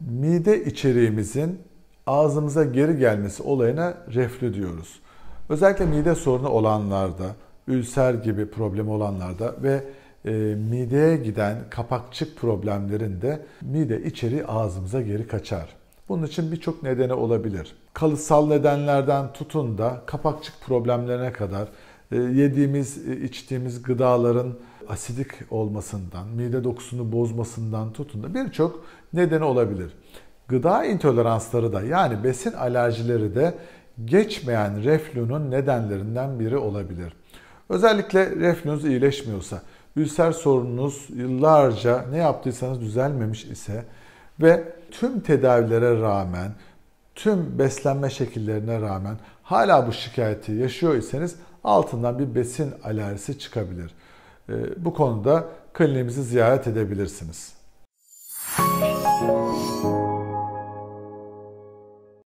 Mide içeriğimizin ağzımıza geri gelmesi olayına reflü diyoruz. Özellikle mide sorunu olanlarda, ülser gibi problem olanlarda ve e, mideye giden kapakçık problemlerinde mide içeri ağzımıza geri kaçar. Bunun için birçok nedeni olabilir. Kalısal nedenlerden tutun da kapakçık problemlerine kadar e, yediğimiz, e, içtiğimiz gıdaların asidik olmasından, mide dokusunu bozmasından tutun da birçok nedeni olabilir. Gıda intoleransları da yani besin alerjileri de geçmeyen reflünün nedenlerinden biri olabilir. Özellikle reflünüz iyileşmiyorsa, ülser sorununuz yıllarca ne yaptıysanız düzelmemiş ise ve tüm tedavilere rağmen, tüm beslenme şekillerine rağmen hala bu şikayeti yaşıyor iseniz altından bir besin alerjisi çıkabilir. Ee, bu konuda kliniğimizi ziyaret edebilirsiniz.